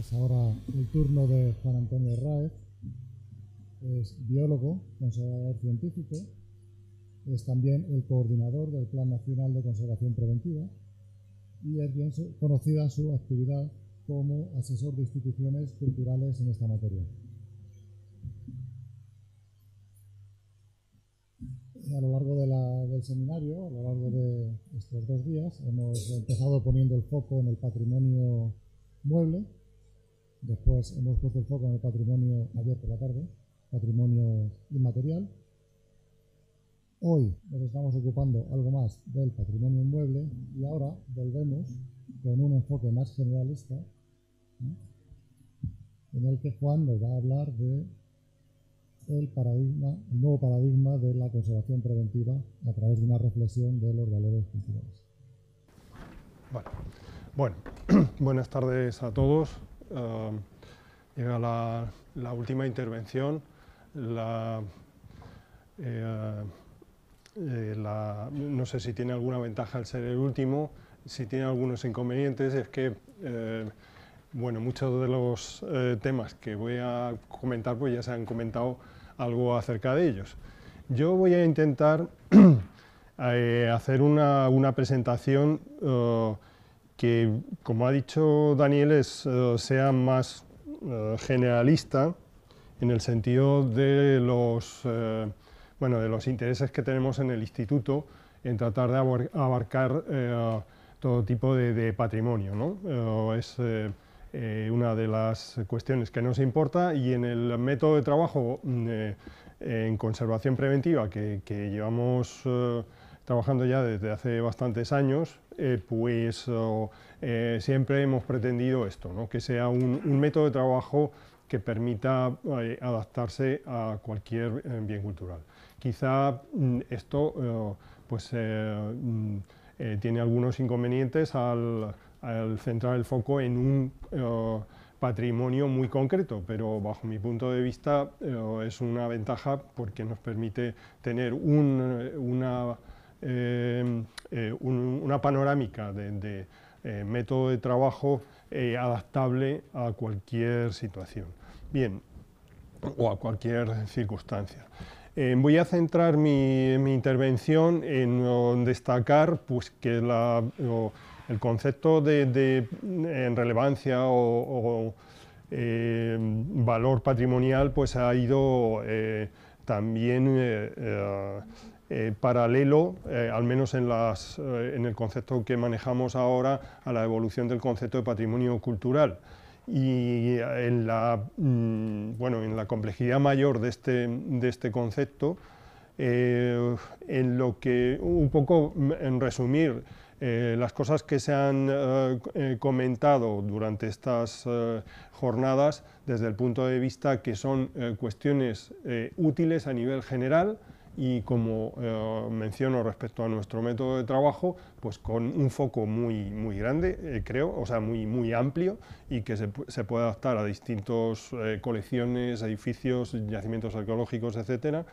Es pues ahora el turno de Juan Antonio Raez. Es biólogo, conservador científico. Es también el coordinador del Plan Nacional de Conservación Preventiva y es bien conocida su actividad como asesor de instituciones culturales en esta materia. a lo largo del seminario, a lo largo de estos dos días, hemos empezado poniendo el foco en el patrimonio mueble, Después hemos puesto el foco en el patrimonio ayer por la tarde, patrimonio inmaterial. Hoy nos estamos ocupando algo más del patrimonio inmueble y ahora volvemos con un enfoque más generalista en el que Juan nos va a hablar de el paradigma, nuevo paradigma de la conservación preventiva a través de una reflexión de los valores culturales. Bueno, buenas tardes a todos llega em, la, última intervención, eh, eh, la, no sé si tiene alguna ventaja el ser el último, si tiene algunos inconvenientes, es que eh, bueno, muchos de los temas que voy a comentar pues ya se han comentado algo acerca de ellos. Yo voy a intentar hacer una, presentación que, como ha dicho Daniel, es, eh, sea más eh, generalista en el sentido de los, eh, de los intereses que tenemos en el instituto en tratar de abarcar todo tipo de, patrimonio. es una de las cuestiones que nos importa y en el método de trabajo mm, en conservación preventiva que llevamos trabajando ya desde hace bastantes años, eh, pues eh, siempre hemos pretendido esto, que sea un, método de trabajo que permita eh, adaptarse a cualquier bien cultural. Quizá mm, esto pues, mm, tiene algunos inconvenientes al, centrar el foco en un patrimonio muy concreto, pero bajo mi punto de vista es una ventaja porque nos permite tener una eh, una panorámica de, eh, método de trabajo eh, adaptable a cualquier situación. Bien, o a cualquier circunstancia. voy a centrar mi, intervención en, destacar pues, que el concepto de, relevancia o, valor patrimonial pues, ha ido también eh, paralelo, eh, al menos eh, en, el concepto que manejamos ahora, a la evolución del concepto de patrimonio cultural. Y mm, en la, complejidad mayor de este, este concepto, en lo que, un poco mm, en resumir, las cosas que se han comentado durante estas jornadas desde el punto de vista que son cuestiones útiles a nivel general y como eh, menciono respecto a nuestro método de trabajo, pues con un foco muy, muy grande, eh, creo, o sea, muy, muy amplio y que se, puede adaptar a distintos eh, colecciones, edificios, yacimientos arqueológicos, etc.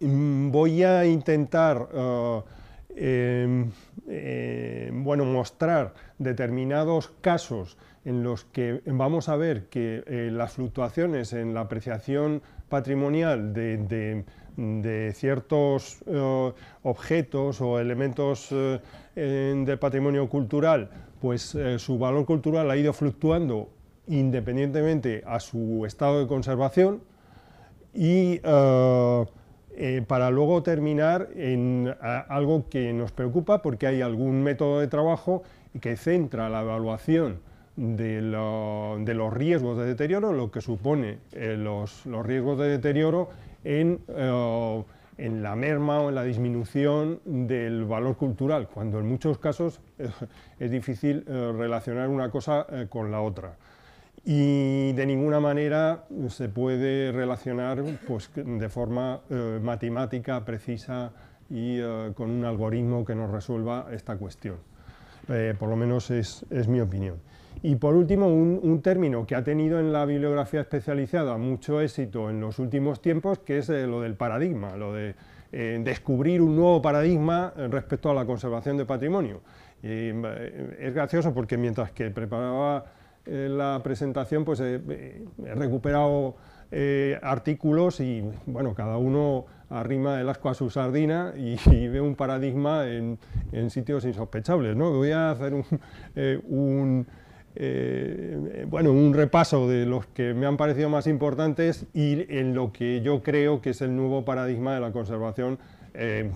Mm, voy a intentar... Em, bueno, mostrar determinados casos en los que vamos a ver que las fluctuaciones en la apreciación patrimonial de, ciertos eh, objetos o elementos eh, del patrimonio cultural, pues eh, su valor cultural ha ido fluctuando independientemente a su estado de conservación y para luego terminar en algo que nos preocupa porque hay algún método de trabajo que centra la evaluación de, los riesgos de deterioro, lo que supone eh, los, riesgos de deterioro eh, en, la merma o en la disminución del valor cultural, cuando en muchos casos eh, es difícil relacionar una cosa con la otra. Y de ninguna manera se puede relacionar pues, de forma matemática, precisa y con un algoritmo que nos resuelva esta cuestión. por lo menos es mi opinión. Y por último, un, término que ha tenido en la bibliografía especializada mucho éxito en los últimos tiempos, que es eh, lo del paradigma, lo de eh, descubrir un nuevo paradigma eh, respecto a la conservación de patrimonio. es gracioso porque mientras que preparaba la presentación, pues he recuperado artículos y bueno, cada uno arrima el asco a su sardina y, ve un paradigma en, sitios insospechables. ¿no? Voy a hacer un eh, bueno, un repaso de los que me han parecido más importantes y en lo que yo creo que es el nuevo paradigma de la conservación eh,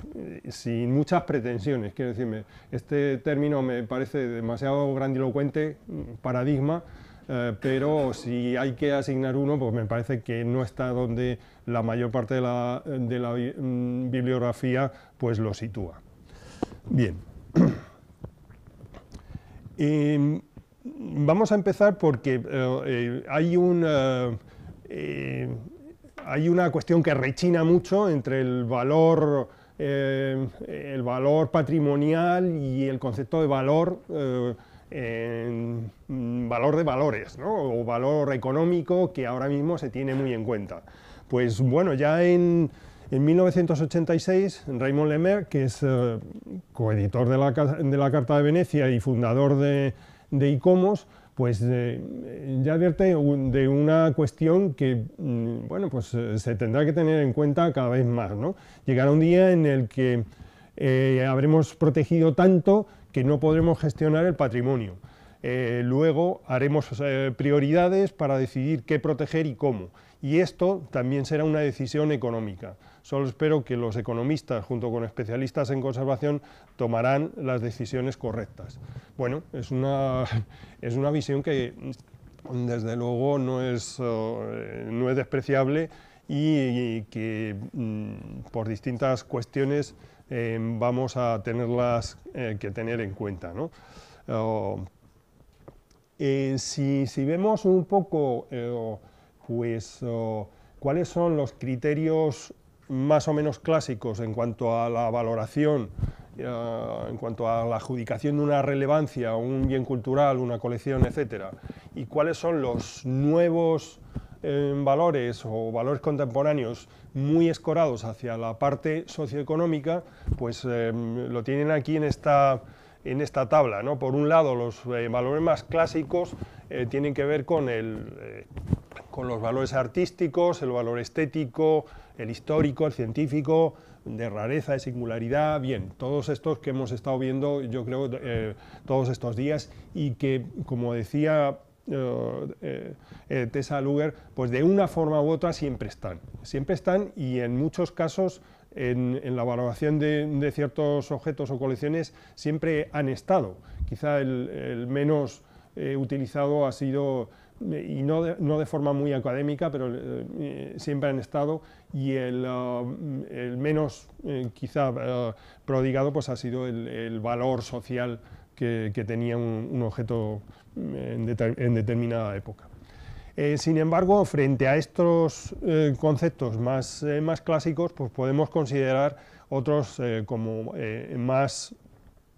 sin muchas pretensiones. Quiero decirme, este término me parece demasiado grandilocuente, mm, paradigma, eh, pero si hay que asignar uno, pues me parece que no está donde la mayor parte de la, mm, bibliografía pues lo sitúa. Bien. Eh, Vamos a empezar porque eh, eh, eh, hay, una, cuestión que rechina mucho entre el valor, el valor patrimonial y el concepto de valor, valor de valores, o valor económico que ahora mismo se tiene muy en cuenta. Pues bueno, ya en, 1986, Raymond Lemaire, que es coeditor de la, de la, Carta de Venecia y fundador de, de ICOMOS, pues eh, ya advierte de una cuestión que, mm, bueno, pues eh, se tendrá que tener en cuenta cada vez más, ¿no? Llegará un día en el que eh, habremos protegido tanto que no podremos gestionar el patrimonio. luego haremos prioridades para decidir qué proteger y cómo. Y esto también será una decisión económica. Solo espero que los economistas, junto con especialistas en conservación, tomarán las decisiones correctas. Bueno, es una, es una visión que desde luego no es, eh, no es despreciable y, que mm, por distintas cuestiones eh, vamos a tenerlas eh, que tener en cuenta. Oh, si, vemos un poco oh, pues, oh, cuáles son los criterios más o menos clásicos en cuanto a la valoración, eh, en cuanto a la adjudicación de una relevancia, un bien cultural, una colección, etcétera, y cuáles son los nuevos eh, valores o valores contemporáneos muy escorados hacia la parte socioeconómica, pues eh, lo tienen aquí en esta, tabla. ¿no? Por un lado, los valores más clásicos tienen que ver con, el, con los valores artísticos, el valor estético, el histórico, el científico, de rareza, de singularidad, bien, todos estos que hemos estado viendo, yo creo, eh, todos estos días y que, como decía eh, eh, Tessa Luger, pues de una forma u otra siempre están, siempre están y en muchos casos en, la valoración de, ciertos objetos o colecciones siempre han estado. Quizá el menos utilizado ha sido y no de, no de, forma muy académica, pero eh, eh, siempre han estado, y el, uh, menos eh, quizá uh, prodigado pues, ha sido el, valor social que, tenía un, objeto mm, en, determinada época. sin embargo, frente a estos conceptos más, clásicos, pues, podemos considerar otros como más,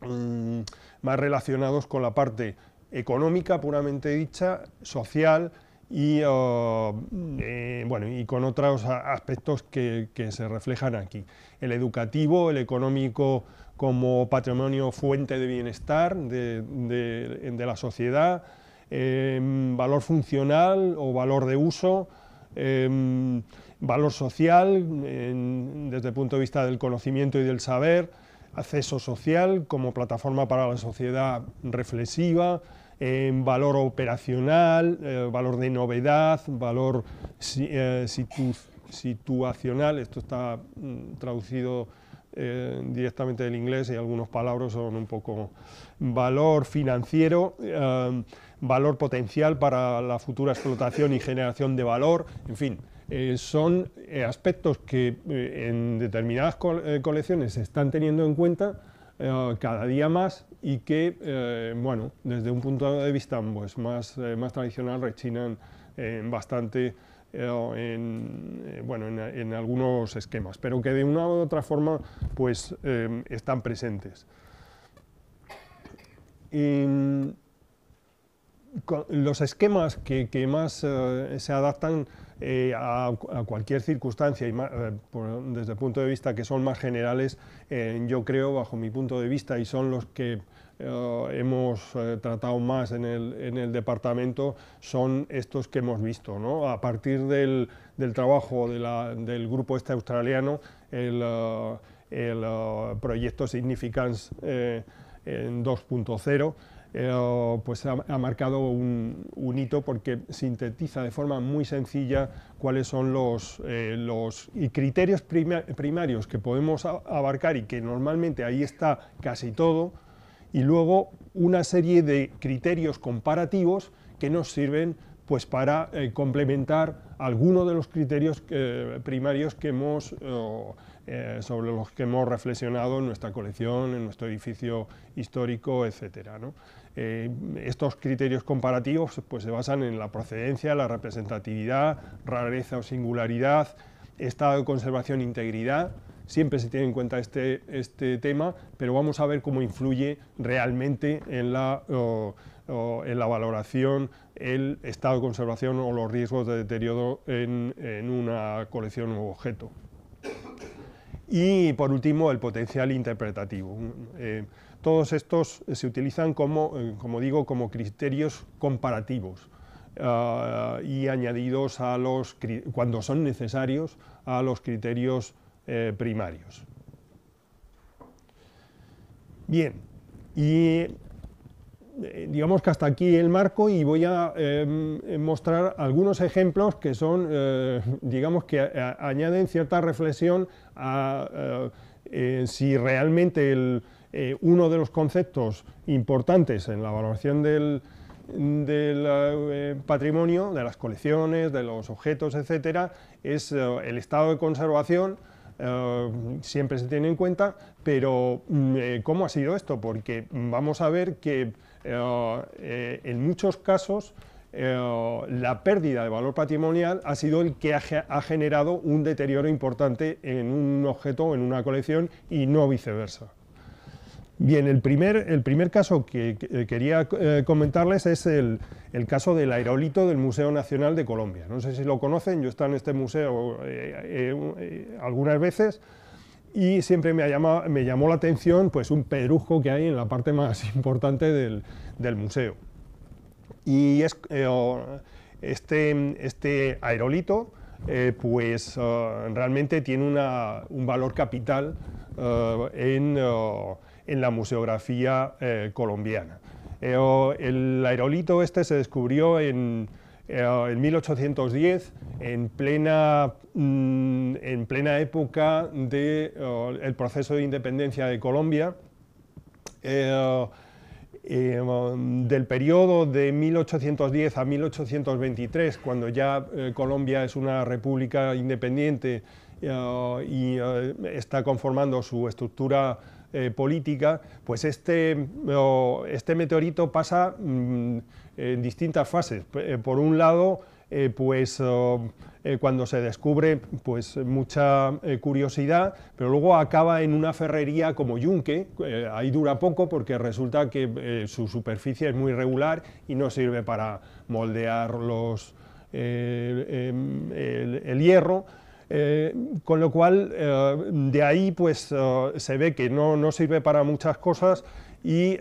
mm, más relacionados con la parte económica puramente dicha, social y, eh, eh, bueno, y con otros aspectos que, se reflejan aquí. El educativo, el económico como patrimonio fuente de bienestar de, la sociedad, em, valor funcional o valor de uso, em, valor social desde el punto de vista del conocimiento y del saber, acceso social como plataforma para la sociedad reflexiva, en valor operacional, eh, valor de novedad, valor eh, situacional, esto está mm, traducido eh, directamente del inglés y algunos palabras son un poco valor financiero, valor potencial para la futura explotación y generación de valor, en fin, son aspectos que en determinadas colecciones se están teniendo en cuenta eh, cada día más y que, eh, bueno, desde un punto de vista pues, más, eh, más tradicional rechinan bastante en, algunos esquemas, pero que de una u otra forma pues, están presentes. Mm, los esquemas que más se adaptan eh, a, cualquier circunstancia, y eh, desde el punto de vista que son más generales, eh, yo creo, bajo mi punto de vista, y son los que hemos tratado más en el, departamento, son estos que hemos visto. A partir del, trabajo del grupo este australiano, el, el proyecto Significance en 2.0, eh, pues ha, marcado un, hito porque sintetiza de forma muy sencilla cuáles son los, eh, criterios primarios que podemos abarcar y que normalmente ahí está casi todo, y luego una serie de criterios comparativos que nos sirven pues para eh, complementar algunos de los criterios primarios que hemos, sobre los que hemos reflexionado en nuestra colección, en nuestro edificio histórico, etc. Eh, estos criterios comparativos pues, se basan en la procedencia, la representatividad, rareza o singularidad, estado de conservación, integridad. Siempre se tiene en cuenta este, este tema, pero vamos a ver cómo influye realmente en la, en la valoración el estado de conservación o los riesgos de deterioro en, una colección o objeto. Y por último, el potencial interpretativo. Eh, todos estos eh, se utilizan como, eh, como digo, como criterios comparativos ah, y añadidos a los, cuando son necesarios a los criterios eh, primarios. Bien, y digamos que hasta aquí el marco y voy a mostrar algunos ejemplos que son, digamos que añaden cierta reflexión a, si realmente el, eh, uno de los conceptos importantes en la valoración del, eh, patrimonio, de las colecciones, de los objetos, etcétera, es eh, el estado de conservación, siempre se tiene en cuenta, pero mm, ¿cómo ha sido esto? Porque vamos a ver que en muchos casos la pérdida de valor patrimonial ha sido el que ha, ha, generado un deterioro importante en un objeto en una colección y no viceversa. Bien, el primer, el primer caso que, eh, quería eh, comentarles es el, el, caso del aerolito del Museo Nacional de Colombia. No sé si lo conocen, yo he estado en este museo eh, algunas veces y siempre me, ha me llamó la atención pues, un pedrujo que hay en la parte más importante del, del museo. Y es, este, este aerolito pues, realmente tiene una, un valor capital en en la museografía eh, colombiana. Eh, el aerolito este se descubrió en, 1810, eh, en plena, mm, en plena época del proceso de independencia de Colombia, del periodo de 1810 a 1823, cuando ya Colombia es una república independiente y está conformando su estructura eh, política, pues este, este meteorito pasa mm, en distintas fases. Eh, por un lado, eh, pues cuando se descubre pues mucha curiosidad, pero luego acaba en una ferrería como Yunque, ahí dura poco porque resulta que su superficie es muy regular y no sirve para moldear los, em, el hierro, eh, con lo cual, eh, de ahí pues eh, se ve que no, sirve para muchas cosas y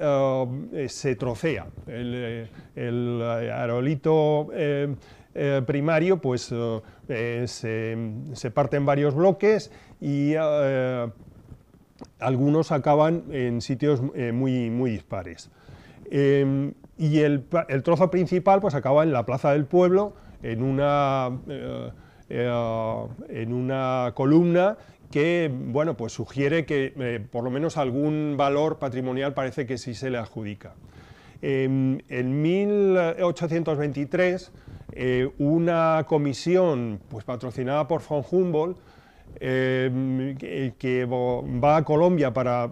se trocea. El, el primario pues se, parte en varios bloques y algunos acaban en sitios muy, muy dispares. y el, el, trozo principal pues acaba en la plaza del pueblo, en una eh, en una columna que bueno, pues sugiere que eh, por lo menos algún valor patrimonial parece que sí se le adjudica. Em, en 1823, eh, una comisión pues, patrocinada por von Humboldt, em, que, va a Colombia para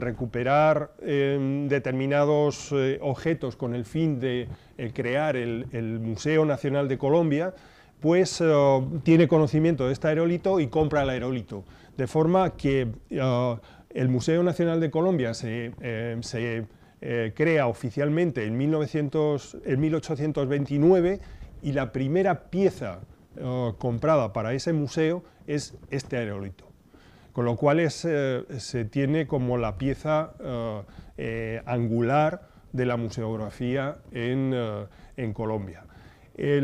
recuperar em, determinados objetos con el fin de crear el Museo Nacional de Colombia, pues tiene conocimiento de este aerolito y compra el aerolito. De forma que eh, el Museo Nacional de Colombia se, eh, crea oficialmente en, 1829 y la primera pieza comprada para ese museo es este aerolito. Con lo cual se tiene como la pieza angular de la museografía en Colombia. Eh,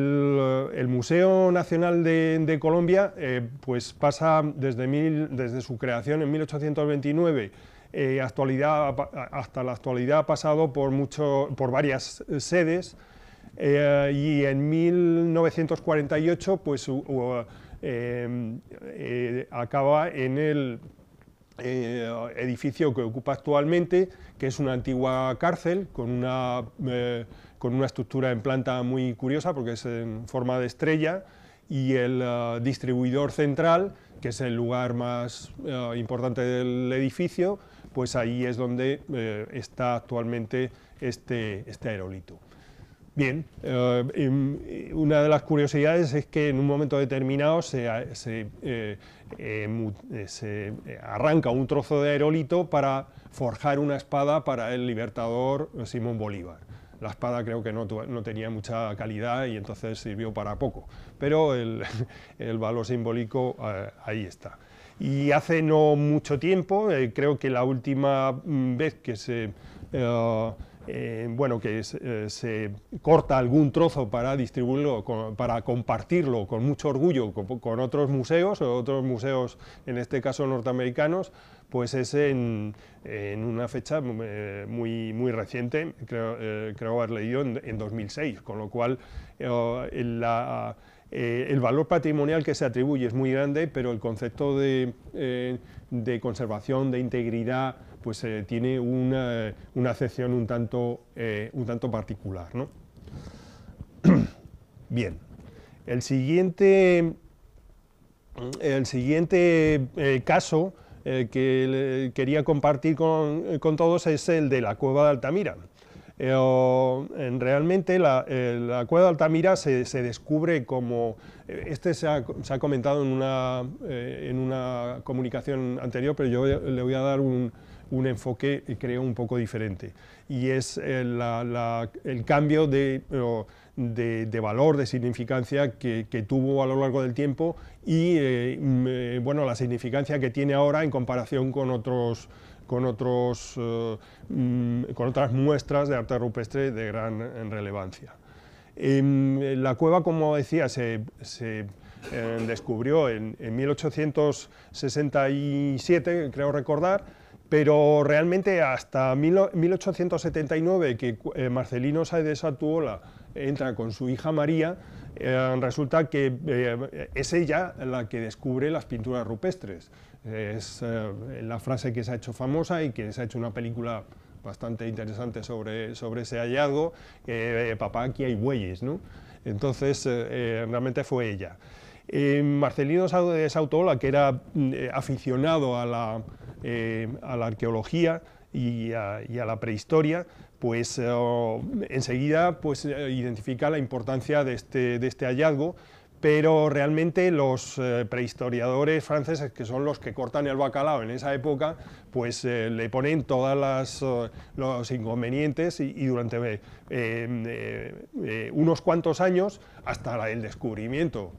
el, Museo Nacional de, Colombia eh, pues pasa desde, mil, desde, su creación en 1829 eh, actualidad, hasta la actualidad ha pasado por, mucho, por varias sedes y en 1948 pues, acaba en el edificio que ocupa actualmente, que es una antigua cárcel con una con una estructura en planta muy curiosa porque es en forma de estrella y el eh, distribuidor central, que es el lugar más eh, importante del edificio, pues ahí es donde eh, está actualmente este, este aerolito. Bien, em, una de las curiosidades es que en un momento determinado se, se, arranca un trozo de aerolito para forjar una espada para el libertador Simón Bolívar la espada creo que no, tenía mucha calidad y entonces sirvió para poco, pero el, valor simbólico eh, ahí está. Y hace no mucho tiempo, eh, creo que la última mm, vez que se eh, eh, bueno, que eh, se corta algún trozo para distribuirlo, para compartirlo con mucho orgullo con, otros museos, otros museos, en este caso norteamericanos, pues es en, una fecha eh, muy, muy reciente, creo, haber leído en, 2006, con lo cual el valor patrimonial que se atribuye es muy grande, pero el concepto de, de conservación, de integridad, pues eh, tiene una, una, acepción un tanto, eh, un tanto particular. Bien, el siguiente, el siguiente eh, caso que quería compartir con, todos es el de la cueva de Altamira. realmente la, cueva de Altamira se, descubre como, este se ha, se ha comentado en una, en una comunicación anterior, pero yo le voy a dar un, un enfoque, eh, creo, un poco diferente. Y es eh, el, cambio de, valor, de significancia que, tuvo a lo largo del tiempo y eh, mm, bueno, la significancia que tiene ahora en comparación con mm, otras muestras de arte rupestre de gran relevancia. Em, la cueva, como decía, se, descubrió en, 1867, creo recordar, pero realmente hasta 1879, que eh, Marcelino Sae de Satuola entra con su hija María, eh, resulta que eh, es ella la que descubre las pinturas rupestres. Es la frase que se ha hecho famosa y que se ha hecho una película bastante interesante sobre, sobre ese hallazgo, papá, aquí hay bueyes, ¿no? Entonces, realmente fue ella. Marcelino Sae de Satuola, que era mm, aficionado a la eh, a la arqueología y a, la prehistoria, pues eh, enseguida pues, eh, identifica la importancia este, de este, hallazgo, pero realmente los prehistoriadores franceses, que son los que cortan el bacalao en esa época, pues le ponen todos los inconvenientes y, durante unos cuantos años hasta el descubrimiento,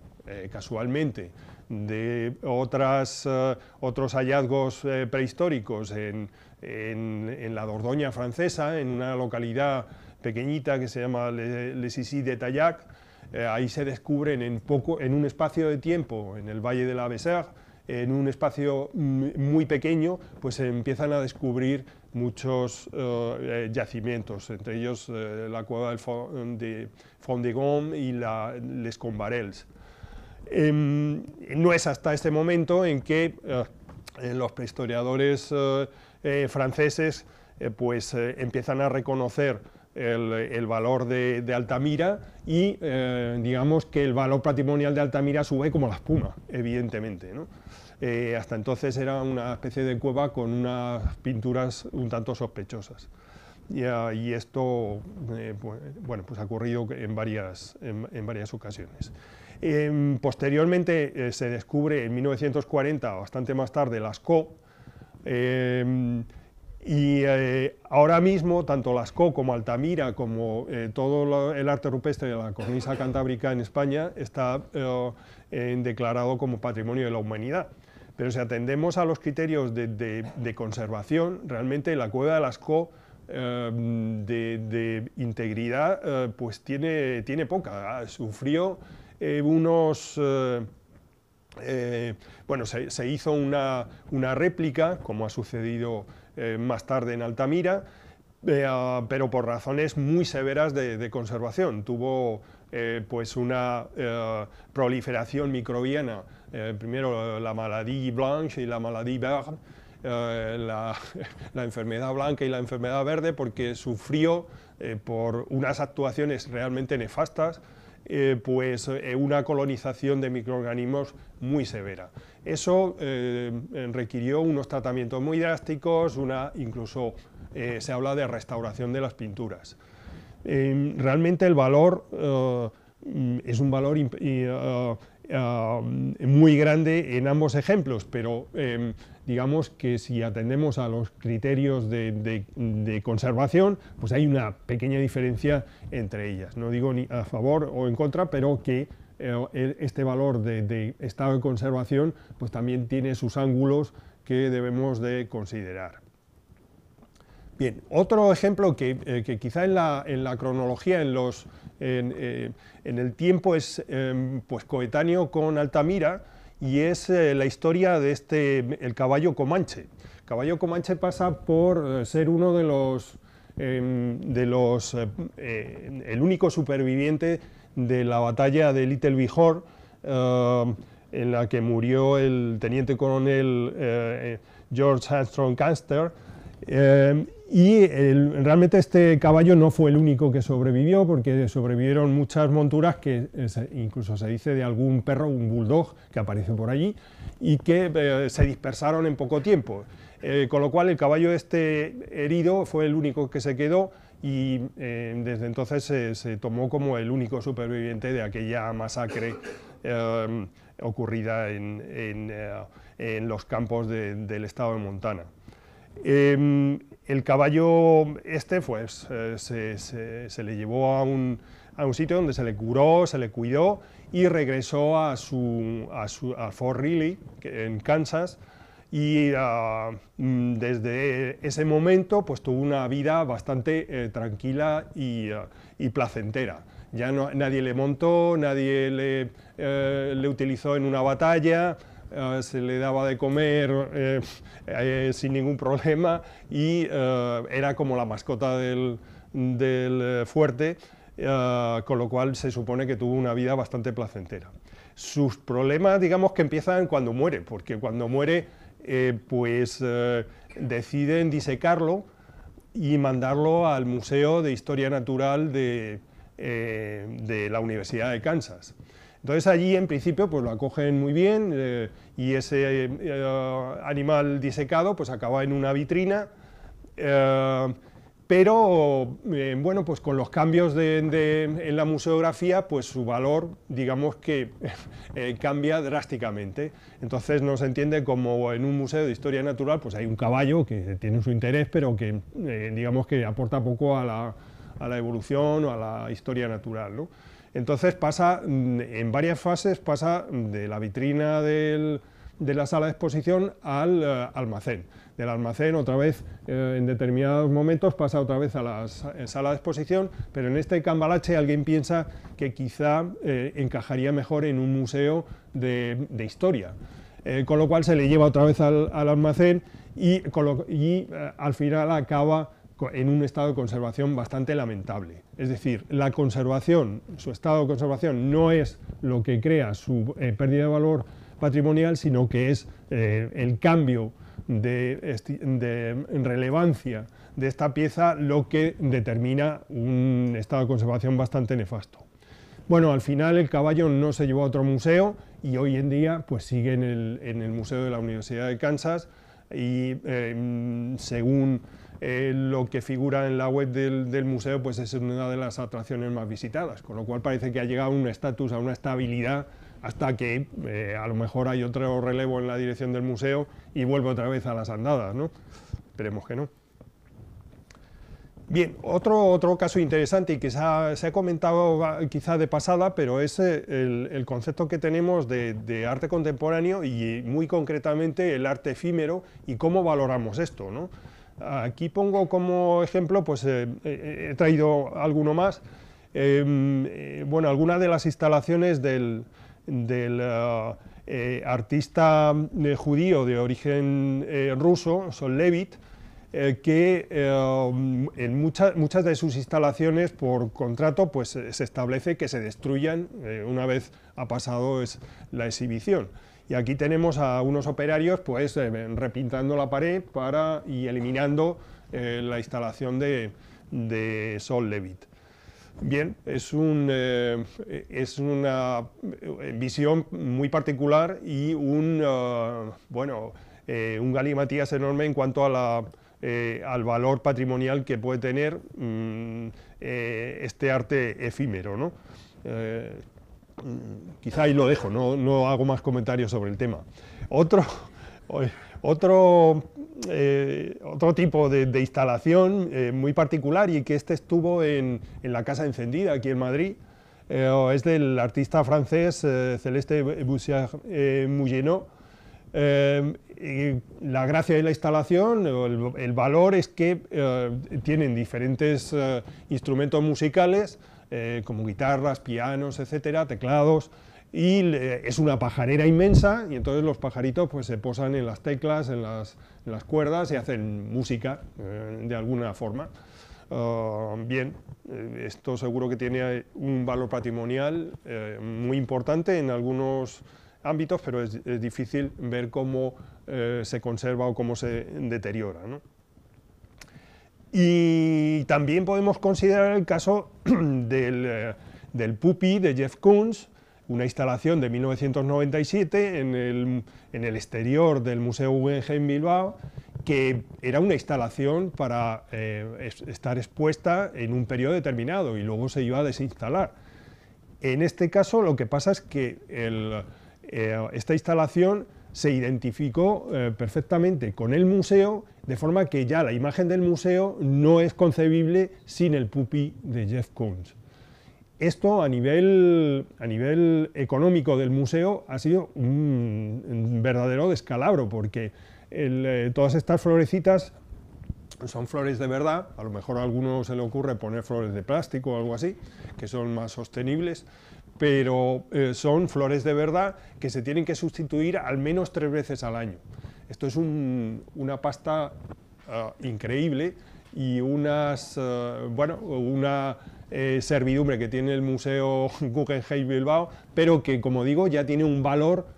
casualmente de eh, otros hallazgos eh, prehistóricos en, la Dordoña francesa, en una localidad pequeñita que se llama Les Sissy de Tayac, eh, ahí se descubren en, poco, un espacio de tiempo, en el Valle de la Besar, en un espacio muy pequeño, pues se empiezan a descubrir muchos yacimientos, entre ellos la cueva de Fondegon y la Les Combarels. Em, no es hasta este momento en que eh, eh, los prehistoriadores eh, franceses pues, empiezan a reconocer el, valor de, Altamira y digamos que el valor patrimonial de Altamira sube como la espuma, evidentemente. hasta entonces era una especie de cueva con unas pinturas un tanto sospechosas. Y, ah, esto pues, pues ha ocurrido en varias, en varias ocasiones. Em, posteriormente eh, se descubre en 1940, bastante más tarde, las em, y eh, ahora mismo, tanto las como Altamira, como eh, todo el arte rupestre de la cornisa cantábrica en España, está declarado como patrimonio de la humanidad. Pero si atendemos a los criterios de, conservación, realmente la cueva de las em, de, integridad pues tiene, tiene poca. Ah, sufrió eh, eh, eh, bueno, se, hizo una, réplica, como ha sucedido más tarde en Altamira, ah, pero por razones muy severas de, conservación. Tuvo pues una proliferación microbiana, primero la maladie blanche y la maladie verde, la, enfermedad blanca y la enfermedad verde, porque sufrió por unas actuaciones realmente nefastas eh, pues, eh, una colonización de microorganismos muy severa. Eso eh, requirió unos tratamientos muy drásticos, una, incluso se habla de restauración de las pinturas. realmente el valor es un valor muy grande en ambos ejemplos, pero em, digamos que si atendemos a los criterios de, conservación, pues hay una pequeña diferencia entre ellas. No digo ni a favor o en contra, pero que eh, e, este valor de, estado de conservación pues también tiene sus ángulos que debemos de considerar. Bien, otro ejemplo que, eh, quizá en la, cronología, en, eh, el tiempo es em, pues coetáneo con Altamira y es eh, la historia de este, el caballo comanche. Caballo comanche pasa por ser uno de los, em, de los el único superviviente de la batalla de Little Bihor, en la que murió el teniente coronel George Armstrong Canster, y realmente este caballo no fue el único que sobrevivió, porque sobrevivieron muchas monturas que eh, incluso se dice de algún perro, un bulldog, que aparece por allí, y que eh, se dispersaron en poco tiempo. Eh, con lo cual el caballo este herido fue el único que se quedó y desde entonces se tomó como el único superviviente de aquella masacre ocurrida en, los campos del estado de Montana. Em, el caballo este pues, eh, se, le llevó a un, sitio donde se le curó, se le cuidó y regresó a, su, a, su, Fort Riley, en Kansas, y ah, mm, desde ese momento pues, tuvo una vida bastante eh, tranquila ah, y, placentera. Ya nadie le montó, nadie le, eh, le utilizó en una batalla, eh, se le daba de comer eh, eh, sin ningún problema y era como la mascota del, fuerte, con lo cual se supone que tuvo una vida bastante placentera. Sus problemas, digamos que empiezan cuando muere, porque cuando muere, pues deciden disecarlo y mandarlo al Museo de Historia Natural de la Universidad de Kansas entonces allí en principio pues lo acogen muy bien eh, y ese eh, animal disecado pues acaba en una vitrina, eh, pero bueno pues con los cambios de, en la museografía pues su valor digamos que cambia drásticamente. Entonces no se entiende como en un museo de historia natural pues hay un caballo que tiene su interés pero que digamos que aporta poco a la, a la evolución o a la historia natural. Entonces pasa mm, en varias fases, pasa de la vitrina de la sala de exposición al eh, almacén. Del almacén otra vez eh, en determinados momentos pasa otra vez a la eh, sala de exposición, pero en este cambalache alguien piensa que quizá encajaría mejor en un museo de, historia. con lo cual se le lleva otra vez al, almacén y, y al final acaba en un estado de conservación bastante lamentable. Es decir, la conservación, su estado de conservación no es lo que crea su eh, pérdida de valor patrimonial, sino que es eh, el cambio de, relevancia de esta pieza lo que determina un estado de conservación bastante nefasto. Bueno, al final el caballo no se llevó a otro museo y hoy en día pues sigue en el, Museo de la Universidad de Kansas y eh, según eh, lo que figura en la web del, museo pues es una de las atracciones más visitadas, con lo cual parece que ha llegado a un estatus, a una estabilidad, hasta que eh, a lo mejor hay otro relevo en la dirección del museo y vuelve otra vez a las andadas, ¿no? Esperemos que no. Bien, otro, otro caso interesante y que se ha, comentado quizá de pasada, pero es eh, el, concepto que tenemos de, arte contemporáneo y muy concretamente el arte efímero y cómo valoramos esto, ¿no? Aquí pongo como ejemplo, pues eh, eh, he traído alguno más, em, eh, bueno, algunas de las instalaciones del, artista judío de origen ruso, Sol Levit, que en muchas, de sus instalaciones por contrato pues se establece que se destruyan una vez ha pasado la exhibición. Y aquí tenemos a unos operarios pues eh, repintando la pared para, y eliminando eh, la instalación de, Sol Levit. Bien, es, un, eh, es, una visión muy particular y un, bueno, un galimatías enorme en cuanto al valor patrimonial que puede tener mm, este arte efímero. ¿no? Mm, quizá ahí lo dejo, no, hago más comentarios sobre el tema. Otro, eh, otro, tipo de, instalación eh, muy particular y que este estuvo en, la Casa Encendida aquí en Madrid, eh, es del artista francés Celeste Boussier Mougenot. la gracia de la instalación, el valor es que tienen diferentes instrumentos musicales eh, como guitarras, pianos, etcétera, teclados, y es una pajarera inmensa y entonces los pajaritos pues se posan en las teclas, en las, cuerdas y hacen música eh, de alguna forma. Ah, bien, eh, esto seguro que tiene un valor patrimonial muy importante en algunos ámbitos, pero es, difícil ver cómo se conserva o cómo se deteriora. ¿no? Y también podemos considerar el caso del, eh, del PUPI de Jeff Koons, una instalación de 1997 en el, exterior del Museo en Bilbao, que era una instalación para eh, estar expuesta en un periodo determinado y luego se iba a desinstalar. En este caso lo que pasa es que eh, esta instalación se identificó eh, perfectamente con el museo, de forma que ya la imagen del museo no es concebible sin el pupi de Jeff Koons. Esto a nivel, económico del museo ha sido un, verdadero descalabro, porque eh, todas estas florecitas son flores de verdad, a lo mejor a alguno se le ocurre poner flores de plástico o algo así, que son más sostenibles, pero eh, son flores de verdad que se tienen que sustituir al menos tres veces al año. Esto es una pasta ah, increíble y unas, eh, bueno, una eh, servidumbre que tiene el Museo Guggenheim Bilbao, pero que, como digo, ya tiene un valor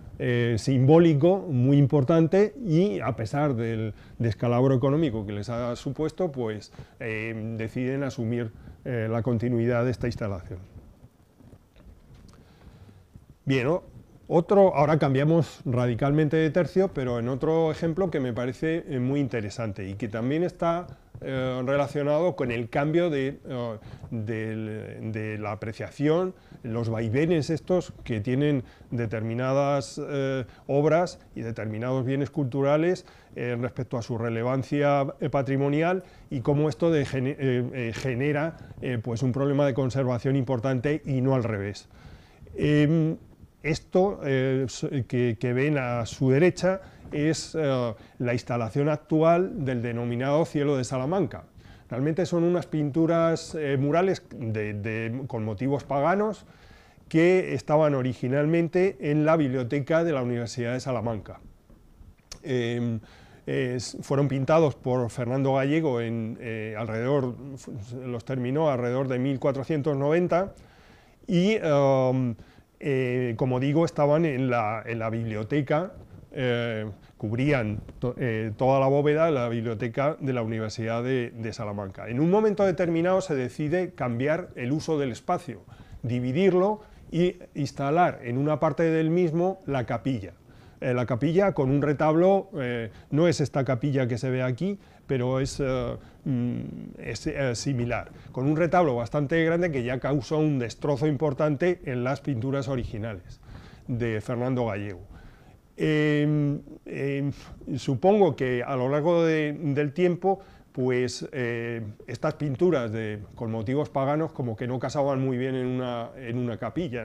simbólico muy importante y a pesar del descalabro económico que les ha supuesto, pues deciden asumir la continuidad de esta instalación. Bien, otro, ahora cambiamos radicalmente de tercio, pero en otro ejemplo que me parece eh, muy interesante y que también está eh, relacionado con el cambio eh, de, la apreciación, los vaivenes estos que tienen determinadas obras y determinados bienes culturales respecto a su relevancia patrimonial y cómo esto de, genera pues un problema de conservación importante y no al revés. Em, esto eh, que, ven a su derecha es eh, la instalación actual del denominado cielo de Salamanca. Realmente son unas pinturas eh, murales con motivos paganos que estaban originalmente en la biblioteca de la Universidad de Salamanca. Em, fueron pintados por Fernando Gallego en alrededor, los terminó alrededor de 1490 y em, eh, como digo, estaban en la, biblioteca, eh, cubrían eh, toda la bóveda de la biblioteca de la Universidad de, Salamanca. En un momento determinado se decide cambiar el uso del espacio, dividirlo y instalar en una parte del mismo la capilla. la capilla con un retablo, no es esta capilla que se ve aquí, pero es, eh, mm, eh, similar, con un retablo bastante grande que ya causó un destrozo importante en las pinturas originales de Fernando Gallego. Em, em, supongo que a lo largo del tiempo pues eh, estas pinturas con motivos paganos como que no casaban muy bien en una, capilla,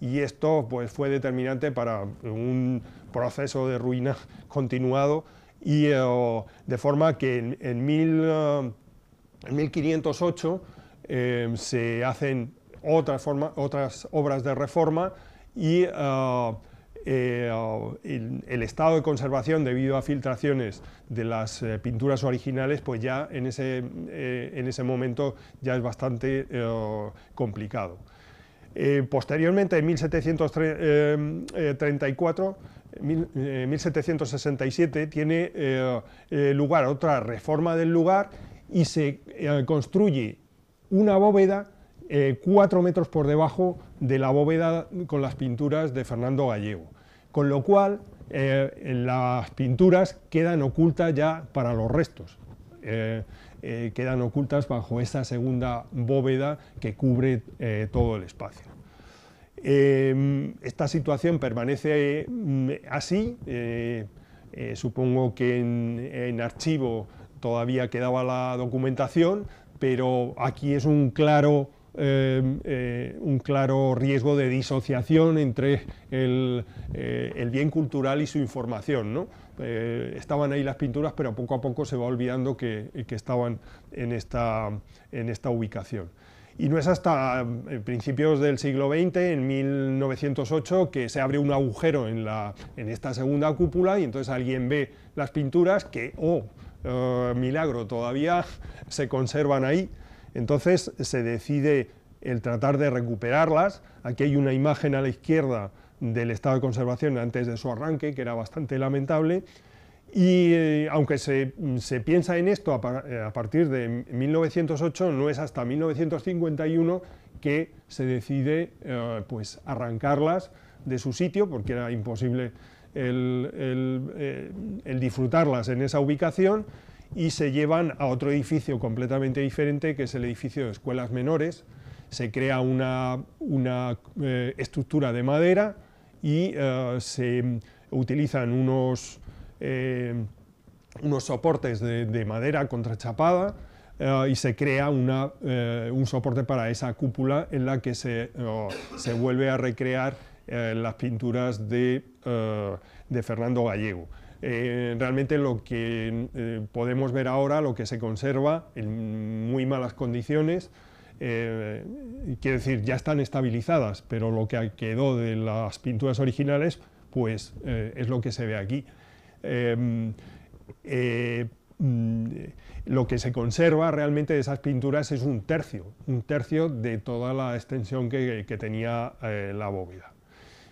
Y esto pues, fue determinante para un proceso de ruina continuado y eh, de forma que en, 1508 eh, eh, se hacen otras obras de reforma y el, estado de conservación debido a filtraciones de las pinturas originales, pues ya en ese, en ese momento ya es bastante complicado. posteriormente, en 1734, eh, en 1767 tiene eh, eh, lugar otra reforma del lugar y se construye una bóveda cuatro metros por debajo de la bóveda con las pinturas de Fernando Gallego, con lo cual las pinturas quedan ocultas ya para los restos. quedan ocultas bajo esa segunda bóveda que cubre todo el espacio. Em, esta situación permanece mm, así. Eh, eh, supongo que en, archivo todavía quedaba la documentación, pero aquí es un claro, em, eh, riesgo de disociación entre el, bien cultural y su información. estaban ahí las pinturas, pero poco a poco se va olvidando que, estaban en esta ubicación. Y no es hasta eh, principios del siglo XX, en 1908, que se abre un agujero en, esta segunda cúpula y entonces alguien ve las pinturas que, oh, eh, milagro, todavía se conservan ahí. Entonces se decide el tratar de recuperarlas. Aquí hay una imagen a la izquierda del estado de conservación antes de su arranque, que era bastante lamentable, y eh, aunque se, piensa en esto a, eh, partir de 1908, no es hasta 1951 que se decide eh, pues arrancarlas de su sitio, porque era imposible el, disfrutarlas en esa ubicación, y se llevan a otro edificio completamente diferente, que es el edificio de escuelas menores. Se crea una, una estructura de madera y se utilizan unos eh, unos soportes de, madera contrachapada eh, y se crea eh, un soporte para esa cúpula en la que se, vuelve a recrear las pinturas de, Fernando Gallego. realmente lo que podemos ver ahora, lo que se conserva en muy malas condiciones, quiere decir, ya están estabilizadas, pero lo que quedó de las pinturas originales, pues es lo que se ve aquí. Em, eh, mm, lo que se conserva realmente de esas pinturas es un tercio, un tercio de toda la extensión que, tenía eh, la bóveda.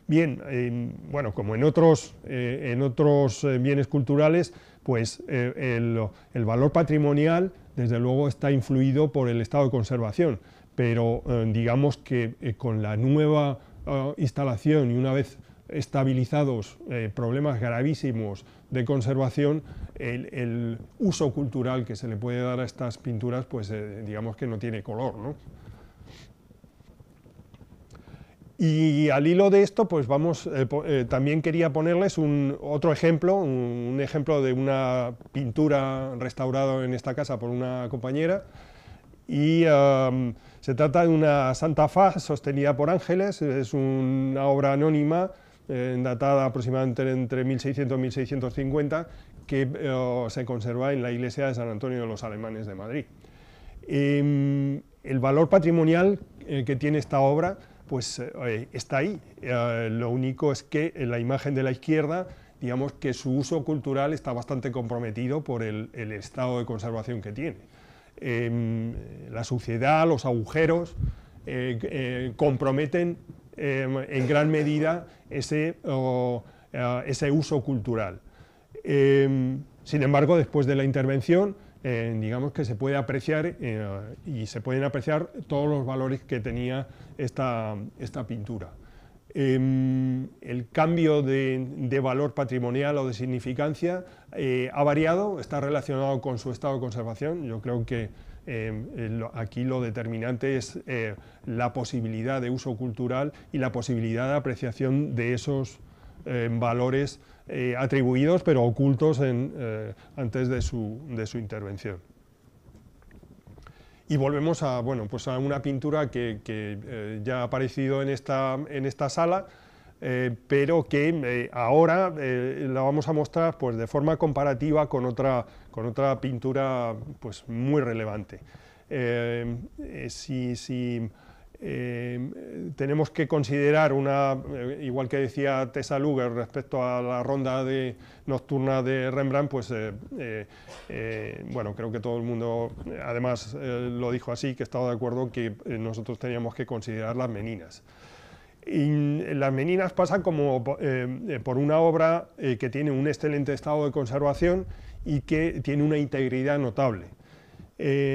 Bien, bueno, como en otros, eh, en otros bienes culturales, pues el, valor patrimonial desde luego está influido por el estado de conservación, pero digamos que con la nueva ah, instalación y una vez estabilizados eh, problemas gravísimos de conservación, el, uso cultural que se le puede dar a estas pinturas, pues eh, digamos que no tiene color. Y al hilo de esto, pues vamos, eh, también quería ponerles un, otro ejemplo, un, ejemplo de una pintura restaurada en esta casa por una compañera, y se trata de una Santa Faz sostenida por ángeles, es una obra anónima eh, datada aproximadamente entre 1600 y 1650, que eh, se conserva en la iglesia de San Antonio de los Alemanes de Madrid. Em, el valor patrimonial eh, que tiene esta obra pues, está ahí. lo único es que en la imagen de la izquierda, digamos que su uso cultural está bastante comprometido por el, el estado de conservación que tiene. Em, la suciedad, los agujeros comprometen Em, en gran medida ese, eh, ese uso cultural. Em, sin embargo, después de la intervención, digamos que se puede apreciar eh, y se pueden apreciar todos los valores que tenía esta, pintura. Em, el cambio de, de, valor patrimonial o de significancia eh, ha variado, está relacionado con su estado de conservación. Yo creo que Em, eh, aquí lo determinante es eh, la posibilidad de uso cultural y la posibilidad de apreciación de esos em, valores eh, atribuidos pero ocultos antes de su, intervención. Y volvemos a, pues una pintura que, ya ha aparecido en esta sala, eh, pero que eh, ahora eh, la vamos a mostrar pues, de forma comparativa con otra, con otra pintura pues, muy relevante. si, tenemos que considerar una, igual que decía Tessa Luger respecto a la ronda de, nocturna de Rembrandt, pues bueno, creo que todo el mundo, además lo dijo así, que estaba de acuerdo que nosotros teníamos que considerar las meninas las meninas pasan como eh, eh, por una obra eh, que tiene un excelente estado de conservación y que tiene una integridad notable.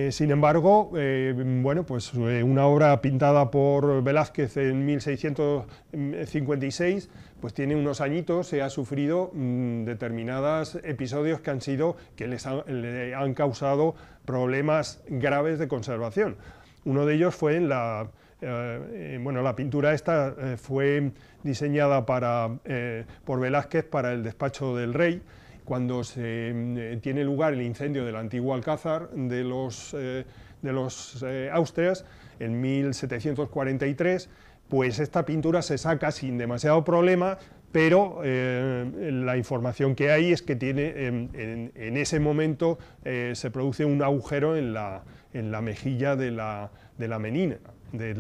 sin embargo, bueno, pues una obra pintada por Velázquez en 1656, pues tiene unos añitos, se ha sufrido mm, determinados episodios que han sido, que les han causado problemas graves de conservación. Uno de ellos fue en la eh, eh, bueno, la pintura esta eh, fue diseñada por Velázquez para el despacho del rey, cuando se, tiene lugar el incendio del antiguo Alcázar de los, de Austrias en 1743, pues esta pintura se saca sin demasiado problema, pero la información que hay es que tiene, en, ese momento se produce un agujero en la, mejilla de la menina de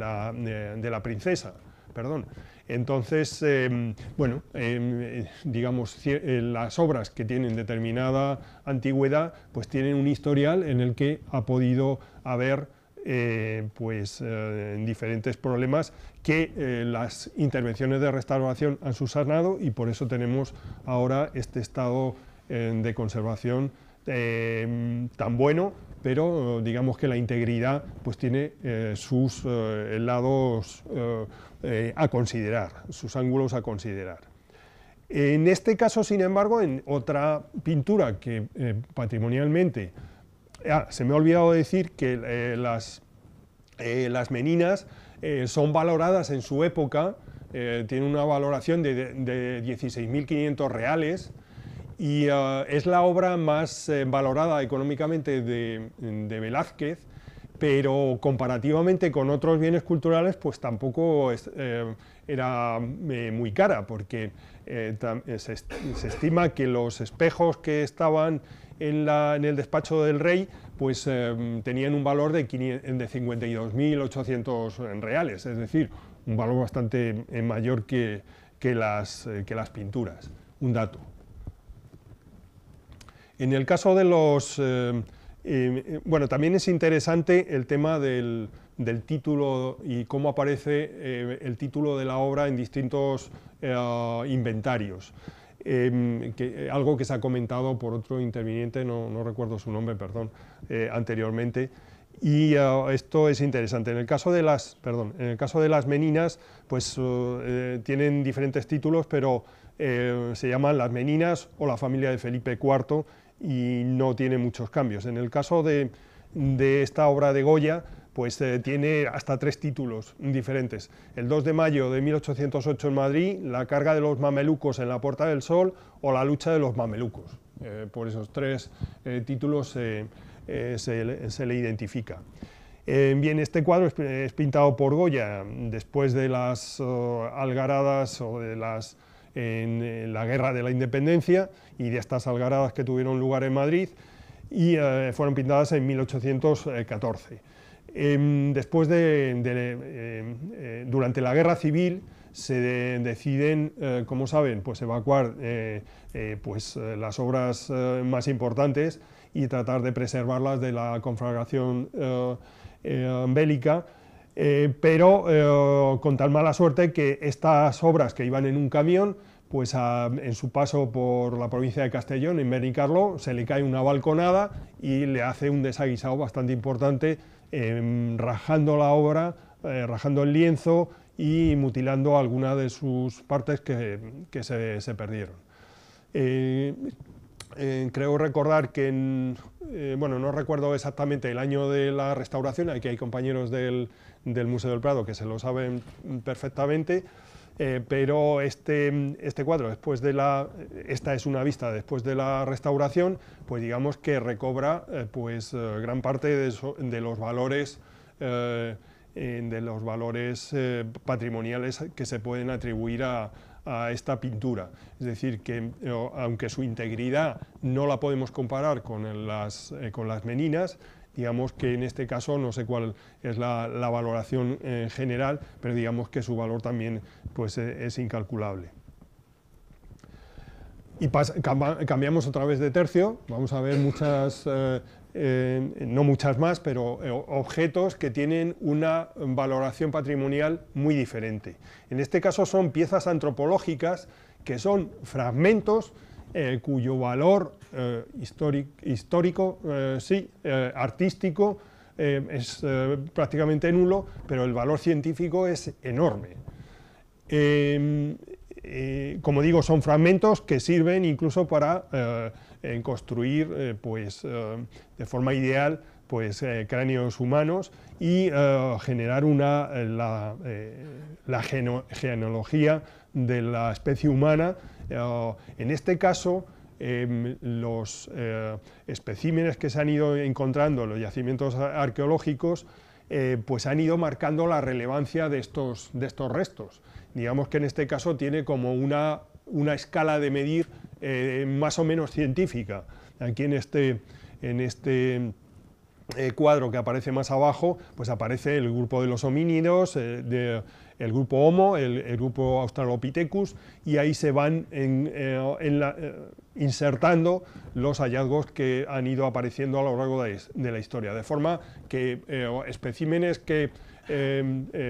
la, princesa, perdón. Entonces, em, bueno, em, eh, digamos, eh, las obras que tienen determinada antigüedad, pues tienen un historial en el que ha podido haber eh, pues, diferentes problemas que las intervenciones de restauración han subsanado y por eso tenemos ahora este estado de conservación em, tan bueno pero eh, digamos que la integridad pues tiene eh, sus eh, lados a considerar, sus ángulos a considerar. En este caso, sin embargo, en otra pintura que patrimonialmente, ah, se me ha olvidado decir que las, meninas son valoradas en su época, tiene una valoración de 16.500 reales, y ah, es la obra más eh, valorada económicamente de, Velázquez, pero comparativamente con otros bienes culturales, pues tampoco eh, era eh, muy cara, porque se, estima que los espejos que estaban en, el despacho del rey, pues tenían un valor de, de 52.800 reales, es decir, un valor bastante mayor que, las, que las pinturas. Un dato. En el caso de los... Eh, eh, bueno, también es interesante el tema del, título y cómo aparece eh, el título de la obra en distintos inventarios. Em, algo que se ha comentado por otro interviniente, no, recuerdo su nombre, perdón, anteriormente. Y esto es interesante. En el caso de las, perdón, en el caso de las meninas, pues tienen diferentes títulos, pero se llaman las meninas o la familia de Felipe IV y no tiene muchos cambios. En el caso de, esta obra de Goya, pues eh, tiene hasta tres títulos diferentes. El 2 de mayo de 1808 en Madrid, La carga de los mamelucos en la Puerta del Sol o La lucha de los mamelucos. Eh, por esos tres eh, títulos se, le identifica. bien, este cuadro es, pintado por Goya después de las oh, algaradas o de las en eh, la Guerra de la Independencia y de estas algaradas que tuvieron lugar en Madrid y eh, fueron pintadas en 1814. Em, después de, eh, durante la Guerra Civil se deciden, como saben, pues evacuar pues, las obras más importantes y tratar de preservarlas de la conflagración bélica, pero con tal mala suerte que estas obras que iban en un camión pues en su paso por la provincia de Castellón, en Benicarlo, se le cae una balconada y le hace un desaguisado bastante importante, em, rajando la obra, eh, rajando el lienzo y mutilando alguna de sus partes que, se, perdieron. Eh, eh, creo recordar que, bueno, no recuerdo exactamente el año de la restauración, aquí hay compañeros del, del Museo del Prado que se lo saben perfectamente, eh, pero este, este, cuadro, después de la, esta es una vista después de la restauración, pues digamos que recobra eh, pues, eh, gran parte de, los valores, de los valores patrimoniales que se pueden atribuir a, esta pintura. Es decir, que aunque su integridad no la podemos comparar con las meninas, digamos que en este caso no sé cuál es la, valoración general, pero digamos que su valor también pues, e, es incalculable. Y cambiamos otra vez de tercio, vamos a ver muchas, eh, eh, no muchas más, pero eh, objetos que tienen una valoración patrimonial muy diferente. En este caso son piezas antropológicas que son fragmentos eh, cuyo valor eh, histórico, eh, sí, artístico, es prácticamente nulo, pero el valor científico es enorme. Em, como digo, son fragmentos que sirven incluso para construir pues, de forma ideal pues, cráneos humanos y generar la, genealogía de la especie humana eh, en este caso, em, los eh, especímenes que se han ido encontrando en los yacimientos arqueológicos eh, pues han ido marcando la relevancia de estos, de estos restos. Digamos que en este caso tiene como una, una escala de medir más o menos científica. Aquí en este, en este cuadro que aparece más abajo, pues aparece el grupo de los homínidos, de, el grupo Homo, el, grupo Australopithecus, y ahí se van eh, eh, insertando los hallazgos que han ido apareciendo a lo largo de, la historia, de forma que eh, especímenes que...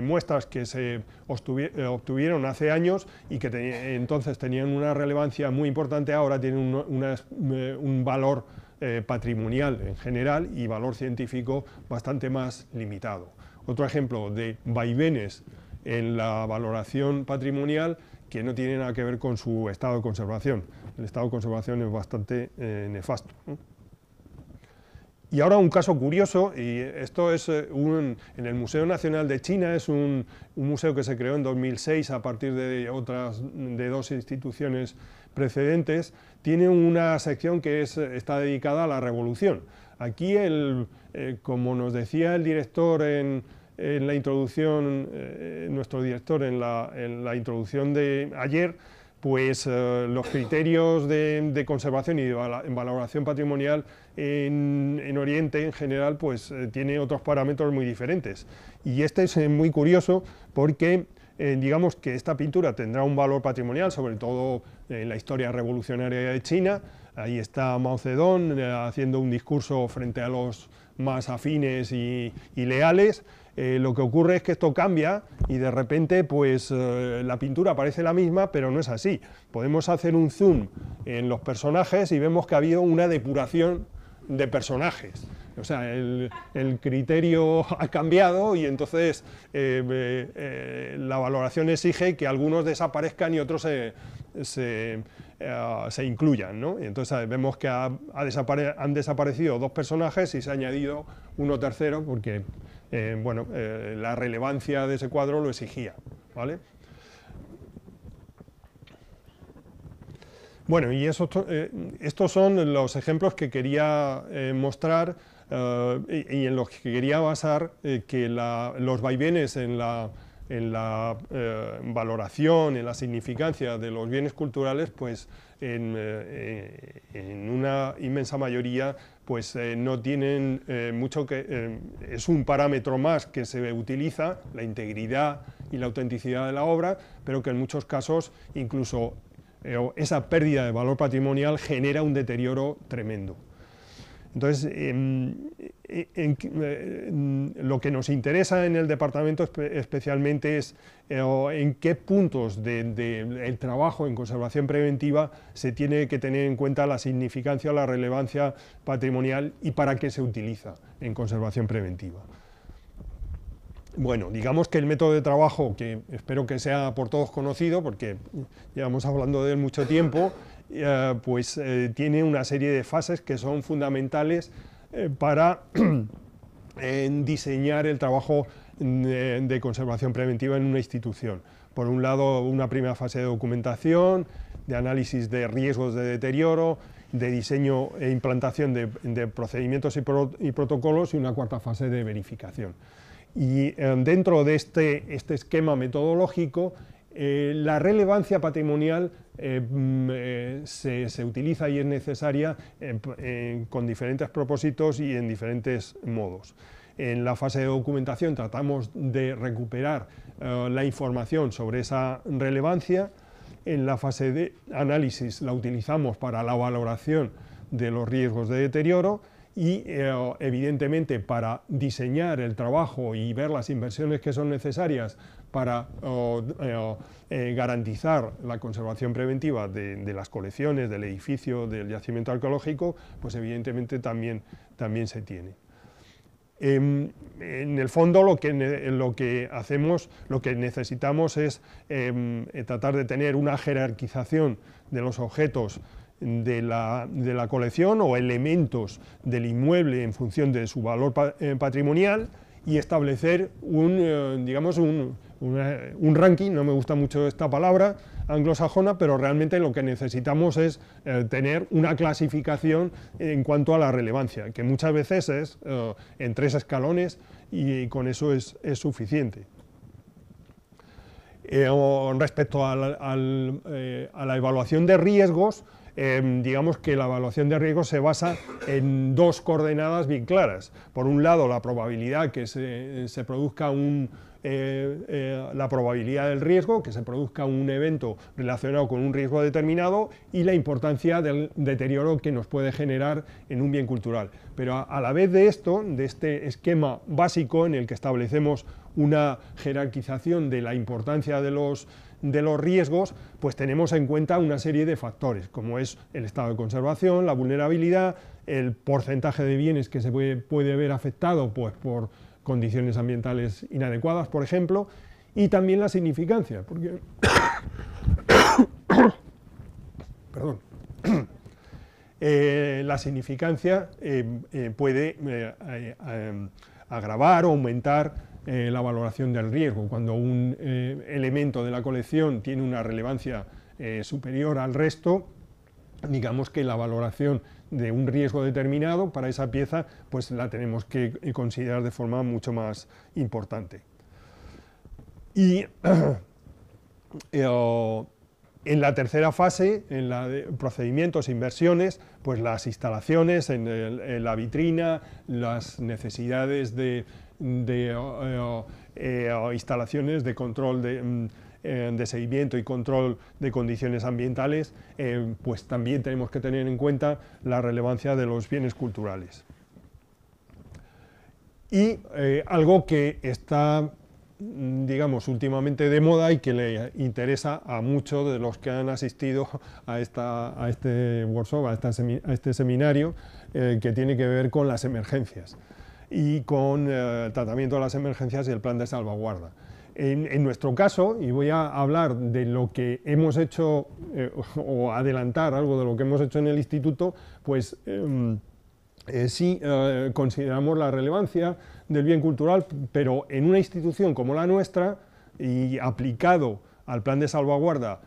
muestras que se obtuvieron hace años y que entonces tenían una relevancia muy importante, ahora tienen un, valor patrimonial en general y valor científico bastante más limitado. Otro ejemplo de vaivenes en la valoración patrimonial que no tiene nada que ver con su estado de conservación. El estado de conservación es bastante eh, nefasto. Y ahora un caso curioso, y esto es eh, un, en el Museo Nacional de China, es un, museo que se creó en 2006 a partir de otras de dos instituciones precedentes, tiene una sección que está dedicada a la revolución. Aquí, el, eh, como nos decía el director en, en la introducción, eh, nuestro director, en la, introducción de ayer, pues eh, los criterios de, conservación y de valoración patrimonial en, Oriente en general, pues eh, tiene otros parámetros muy diferentes. Y este es muy curioso porque eh, digamos que esta pintura tendrá un valor patrimonial, sobre todo en la historia revolucionaria de China. Ahí está Mao Zedong eh, haciendo un discurso frente a los más afines y, leales. Eh, lo que ocurre es que esto cambia y de repente pues la pintura parece la misma, pero no es así. Podemos hacer un zoom en los personajes y vemos que ha habido una depuración de personajes. O sea, el, criterio ha cambiado y entonces eh, eh, eh, la valoración exige que algunos desaparezcan y otros se, incluyan. Y entonces vemos que han desaparecido dos personajes y se ha añadido uno tercero porque la relevancia de ese cuadro lo exigía. Bueno, y estos son los ejemplos que quería mostrar eh, y, en lo que quería basar eh, que los vaivenes en la, eh, valoración, en la significancia de los bienes culturales, pues en, una inmensa mayoría pues no tienen mucho que... es un parámetro más que se utiliza, la integridad y la autenticidad de la obra, pero que en muchos casos incluso esa pérdida de valor patrimonial genera un deterioro tremendo. Entonces, em, e, em, lo que nos interesa en el departamento especialmente es eh, en qué puntos del trabajo en conservación preventiva se tiene que tener en cuenta la significancia la relevancia patrimonial y para qué se utiliza en conservación preventiva. Bueno, digamos que el método de trabajo, que espero que sea por todos conocido, porque llevamos hablando de él mucho tiempo, eh, pues eh, tiene una serie de fases que son fundamentales eh, para diseñar el trabajo mm, de, conservación preventiva en una institución. Por un lado, una primera fase de documentación, de análisis de riesgos de deterioro, de diseño e implantación de, procedimientos y, protocolos y una cuarta fase de verificación. Y dentro de este, este esquema metodológico eh, la relevancia patrimonial eh, mm, eh, se, se, utiliza y es necesaria con diferentes propósitos y en diferentes modos. En la fase de documentación tratamos de recuperar la información sobre esa relevancia. En la fase de análisis la utilizamos para la valoración de los riesgos de deterioro y evidentemente para diseñar el trabajo y ver las inversiones que son necesarias para eh, eh, garantizar la conservación preventiva de, las colecciones, del edificio, del yacimiento arqueológico, pues evidentemente también, también se tiene. Em, en, el fondo lo que, lo que hacemos, lo que necesitamos es em, eh, tratar de tener una jerarquización de los objetos de la, de la, colección o elementos del inmueble en función de su valor patrimonial y establecer un, digamos, un, un ranking, no me gusta mucho esta palabra anglosajona, pero realmente lo que necesitamos es eh, tener una clasificación en cuanto a la relevancia, que muchas veces es eh, en tres escalones y con eso es, suficiente. Eh, respecto a la, evaluación de riesgos, em, digamos que la evaluación de riesgos se basa en dos coordenadas bien claras. Por un lado, la probabilidad que se produzca un, eh, eh, la probabilidad del riesgo, que se produzca un evento relacionado con un riesgo determinado, y la importancia del deterioro que nos puede generar en un bien cultural. Pero a, la vez de esto, de este esquema básico en el que establecemos una jerarquización de la importancia de los de los riesgos, pues tenemos en cuenta una serie de factores, como es el estado de conservación, la vulnerabilidad, el porcentaje de bienes que se puede, puede ver afectado pues, por condiciones ambientales inadecuadas, por ejemplo, y también la significancia, porque eh, la significancia eh, eh, puede agravar o aumentar la valoración del riesgo. Cuando un elemento de la colección tiene una relevancia superior al resto, digamos que la valoración de un riesgo determinado, para esa pieza pues la tenemos que eh, considerar de forma mucho más importante. Y eh, en la tercera fase, en la de procedimientos, e inversiones, pues las instalaciones en, la vitrina, las necesidades de, eh, instalaciones de control de mm, eh, de seguimiento y control de condiciones ambientales, eh, pues también tenemos que tener en cuenta la relevancia de los bienes culturales. Y eh, algo que está, mm, digamos, últimamente de moda y que le interesa a muchos de los que han asistido a, este workshop, a este seminario, que tiene que ver con las emergencias y con el tratamiento de las emergencias y el plan de salvaguarda. En, nuestro caso, y voy a hablar de lo que hemos hecho eh, o adelantar algo de lo que hemos hecho en el instituto, pues em, eh, sí eh, consideramos la relevancia del bien cultural, pero en una institución como la nuestra y aplicado al plan de salvaguarda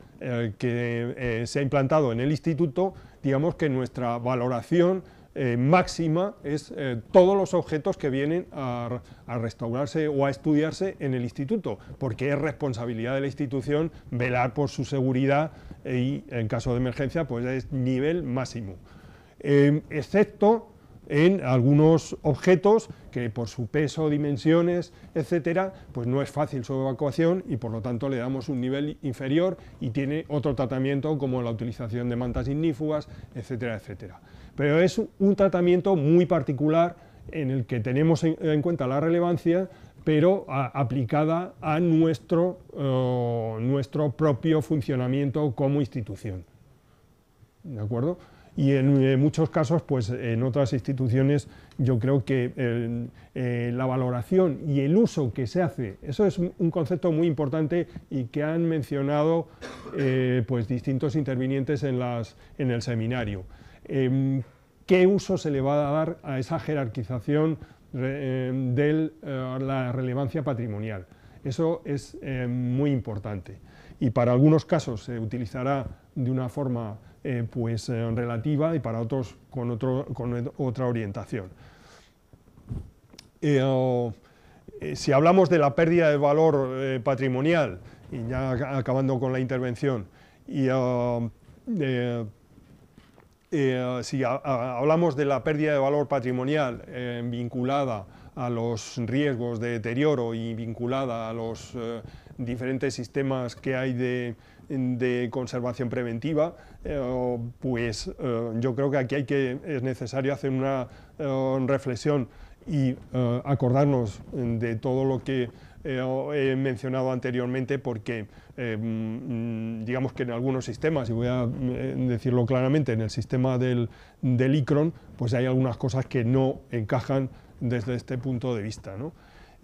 que se ha implantado en el instituto, digamos que nuestra valoración eh, máxima es eh, todos los objetos que vienen a, restaurarse o a estudiarse en el instituto, porque es responsabilidad de la institución velar por su seguridad y en caso de emergencia pues es nivel máximo, em, excepto en algunos objetos que por su peso, dimensiones, etcétera, pues no es fácil su evacuación y por lo tanto le damos un nivel inferior y tiene otro tratamiento como la utilización de mantas ignífugas, etcétera, etcétera. Pero es un tratamiento muy particular en el que tenemos en, cuenta la relevancia, pero aplicada a eh, nuestro, propio funcionamiento como institución. y en, muchos casos, pues en otras instituciones yo creo que eh, la valoración y el uso que se hace, eso es un concepto muy importante y que han mencionado eh, pues, distintos intervinientes en el seminario. Em, qué uso se le va a dar a esa jerarquización em, de eh, la relevancia patrimonial. Eso es em, muy importante y para algunos casos se utilizará de una forma eh, pues, eh, relativa y para otros con, con otra orientación. si hablamos de la pérdida de valor patrimonial, y ya acabando con la intervención, y ah, eh, si hablamos de la pérdida de valor patrimonial eh, vinculada a los riesgos de deterioro y vinculada a los eh, diferentes sistemas que hay de, de conservación preventiva, pues yo creo que aquí hay que, es necesario hacer una reflexión y acordarnos de todo lo que he eh, eh, mencionado anteriormente porque eh, mm, mm, digamos que en algunos sistemas, y voy a mm, decirlo claramente, en el sistema del, del ICRON, pues hay algunas cosas que no encajan desde este punto de vista.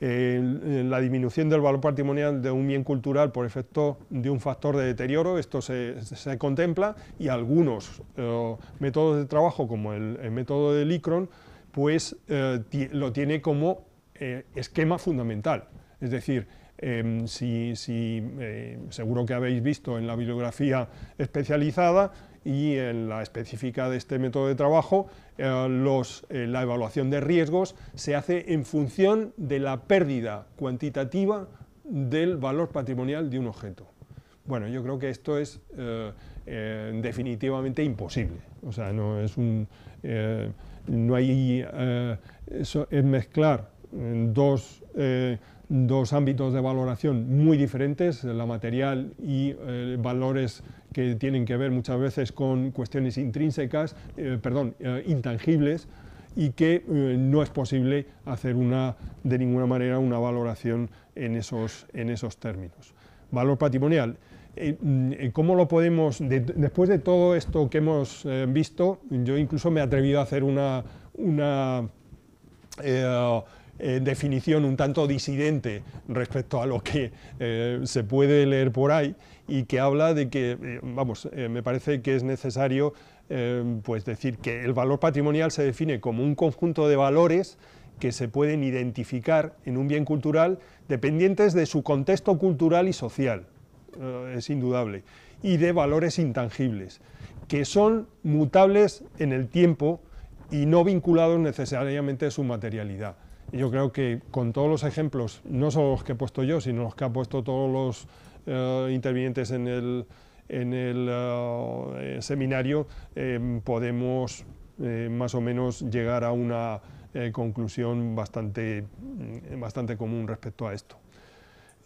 la disminución del valor patrimonial de un bien cultural por efecto de un factor de deterioro, esto se, contempla, y algunos métodos de trabajo, como el, método del ICRON, pues lo tiene como esquema fundamental. Es decir, em, em, seguro que habéis visto en la bibliografía especializada y en la específica de este método de trabajo, eh, eh, la evaluación de riesgos se hace en función de la pérdida cuantitativa del valor patrimonial de un objeto. Bueno, yo creo que esto es eh, definitivamente imposible. O sea, no es un. no hay. es mezclar dos dos ámbitos de valoración muy diferentes, la material y eh, valores que tienen que ver muchas veces con cuestiones intrínsecas, eh, perdón, eh, intangibles, y que no es posible hacer una, de ninguna manera una valoración en esos, en esos términos. Valor patrimonial. Mm, ¿Cómo lo podemos, después de todo esto que hemos visto, yo incluso me he atrevido a hacer una, una definición un tanto disidente respecto a lo que eh, se puede leer por ahí y que habla de que, eh, vamos, eh, me parece que es necesario pues decir que el valor patrimonial se define como un conjunto de valores que se pueden identificar en un bien cultural dependientes de su contexto cultural y social, es indudable, y de valores intangibles, que son mutables en el tiempo y no vinculados necesariamente a su materialidad yo creo que con todos los ejemplos, no solo los que he puesto yo, sino los que han puesto todos los eh, intervinientes en el, eh, seminario, eh, podemos más o menos llegar a una conclusión bastante, mm, bastante común respecto a esto.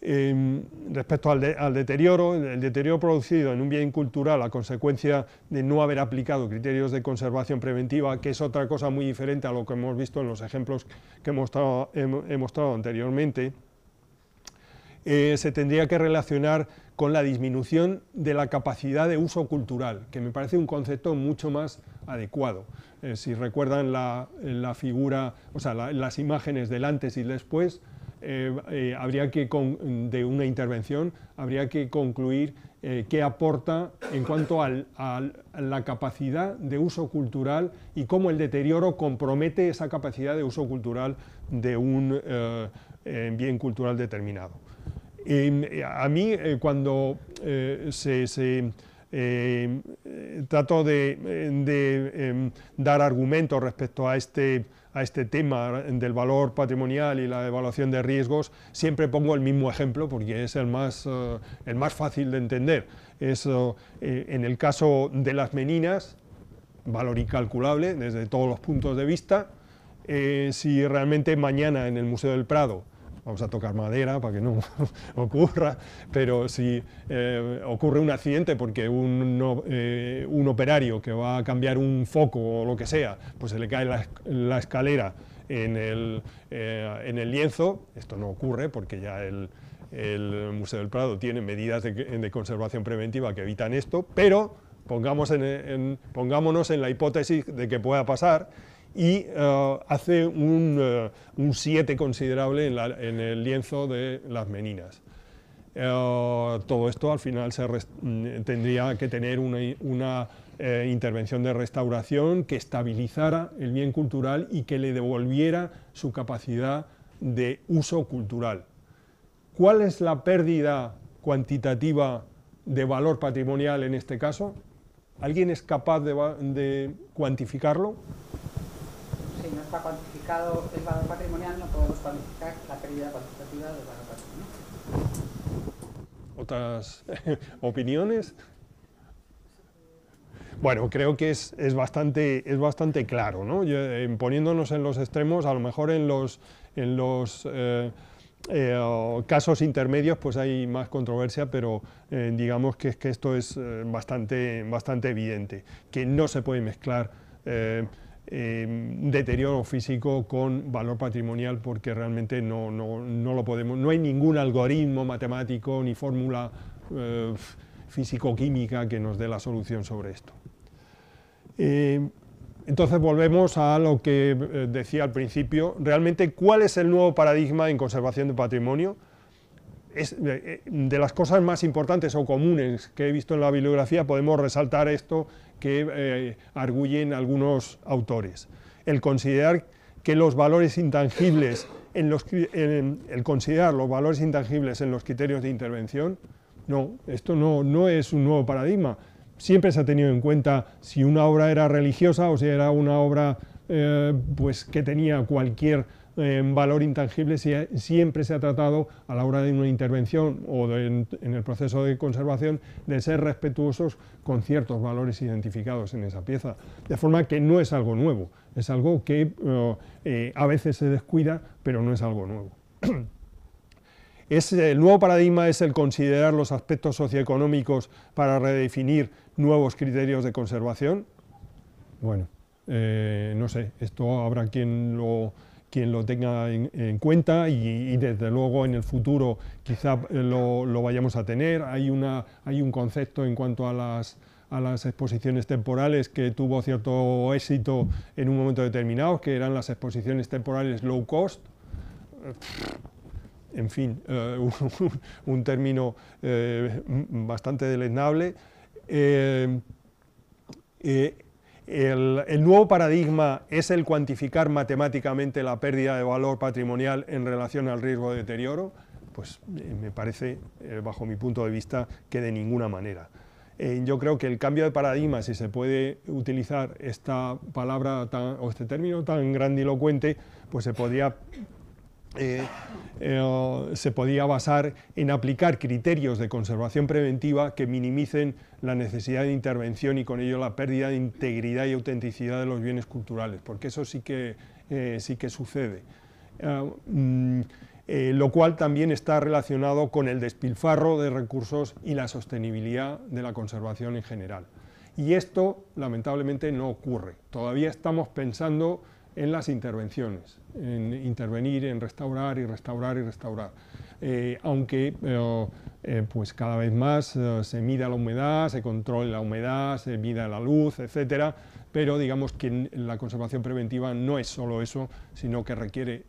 Em, respecto al, deterioro, el deterioro producido en un bien cultural a consecuencia de no haber aplicado criterios de conservación preventiva, que es otra cosa muy diferente a lo que hemos visto en los ejemplos que he mostrado, anteriormente, eh, se tendría que relacionar con la disminución de la capacidad de uso cultural, que me parece un concepto mucho más adecuado. Eh, si recuerdan la, figura, o sea, las imágenes del antes y después, eh, eh, habría que de una intervención, habría que concluir eh, qué aporta en cuanto a la capacidad de uso cultural y cómo el deterioro compromete esa capacidad de uso cultural de un bien cultural determinado. a mí, cuando se, trato de em, dar argumentos respecto a este a este tema del valor patrimonial y la evaluación de riesgos, siempre pongo el mismo ejemplo porque es el más, eh, fácil de entender. Es, eh, eh, en el caso de las meninas, valor incalculable desde todos los puntos de vista. si realmente mañana en el Museo del Prado vamos a tocar madera para que no ocurra, pero si eh, ocurre un accidente porque eh, un, operario que va a cambiar un foco o lo que sea, pues se le cae la, escalera eh, en el, lienzo, esto no ocurre porque ya el, Museo del Prado tiene medidas de, conservación preventiva que evitan esto, pero pongamos en, pongámonos en la hipótesis de que pueda pasar y eh, hace un 7 eh, considerable en, el lienzo de las meninas. Eh, todo esto al final mm, tendría que tener una, intervención de restauración que estabilizara el bien cultural y que le devolviera su capacidad de uso cultural. ¿Cuál es la pérdida cuantitativa de valor patrimonial en este caso? ¿Alguien es capaz de cuantificarlo? no está cuantificado el valor patrimonial, no podemos cuantificar la pérdida cuantitativa del valor patrimonial. ¿Otras opiniones? Bueno, creo que es, bastante, es bastante claro, ¿no? Eh, poniéndonos en los extremos, a lo mejor en los, en los eh, eh, casos intermedios pues hay más controversia, pero digamos que, que, esto es bastante, bastante evidente, que no se puede mezclar eh, deterioro físico con valor patrimonial porque realmente no, lo podemos, no hay ningún algoritmo matemático ni fórmula eh, físico-química que nos dé la solución sobre esto. Em, entonces volvemos a lo que eh, decía al principio, realmente cuál es el nuevo paradigma en conservación de patrimonio. Eh, de las cosas más importantes o comunes que he visto en la bibliografía podemos resaltar esto que eh, arguyen algunos autores. El considerar que los valores intangibles, en los, el considerar los valores intangibles en los criterios de intervención, no, esto no, no es un nuevo paradigma. Siempre se ha tenido en cuenta si una obra era religiosa o si era una obra eh, pues, que tenía cualquier en valor intangible siempre se ha tratado a la hora de una intervención o en, el proceso de conservación de ser respetuosos con ciertos valores identificados en esa pieza. De forma que no es algo nuevo, es algo que eh, eh, a veces se descuida, pero no es algo nuevo. el nuevo paradigma es el considerar los aspectos socioeconómicos para redefinir nuevos criterios de conservación. Bueno, eh, no sé, esto habrá quien lo quien lo tenga en, cuenta y, desde luego en el futuro quizá eh, lo, vayamos a tener. Hay, una, hay un concepto en cuanto a las, a las exposiciones temporales que tuvo cierto éxito en un momento determinado, que eran las exposiciones temporales low cost. Eh, en fin, eh, un, término bastante deleznable. El, nuevo paradigma es el cuantificar matemáticamente la pérdida de valor patrimonial en relación al riesgo de deterioro, pues eh, me parece, eh, bajo mi punto de vista, que de ninguna manera. Eh, yo creo que el cambio de paradigma, si se puede utilizar esta palabra o este término tan grandilocuente, pues se podría eh, eh, se podía basar en aplicar criterios de conservación preventiva que minimicen la necesidad de intervención y con ello la pérdida de integridad y autenticidad de los bienes culturales, porque eso sí que, eh, sí que sucede. Ah, mm, lo cual también está relacionado con el despilfarro de recursos y la sostenibilidad de la conservación en general. Y esto, lamentablemente, no ocurre. Todavía estamos pensando en las intervenciones, en intervenir, en restaurar y restaurar y restaurar. Eh, aunque eh, eh, pues cada vez más se mida la humedad, se controle la humedad, se mida la luz, etc. pero digamos que la conservación preventiva no es solo eso, sino que requiere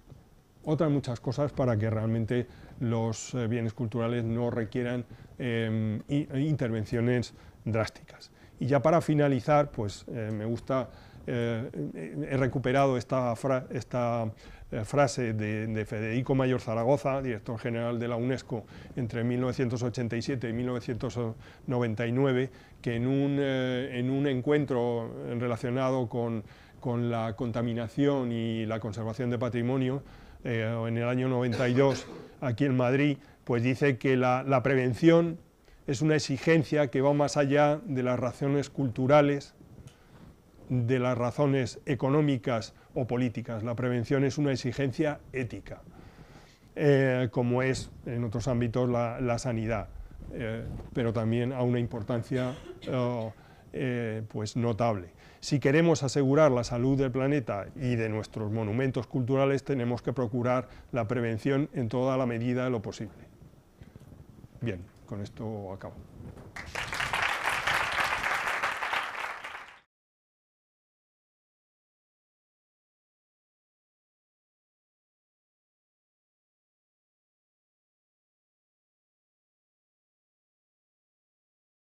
otras muchas cosas para que realmente los bienes culturales no requieran em, intervenciones drásticas. Y ya para finalizar, pues me gusta eh, he recuperado esta, eh, frase de, Federico Mayor Zaragoza, director general de la UNESCO entre 1987 y 1999, que eh, en un, encuentro relacionado con, la contaminación y la conservación de patrimonio, en el año 92, aquí en Madrid, pues dice que la, la prevención es una exigencia que va más allá de las razones culturales de las razones económicas o políticas. La prevención es una exigencia ética, eh, como es en otros ámbitos la, sanidad, eh, pero también a una importancia eh, pues notable. Si queremos asegurar la salud del planeta y de nuestros monumentos culturales, tenemos que procurar la prevención en toda la medida de lo posible. Bien, con esto acabo.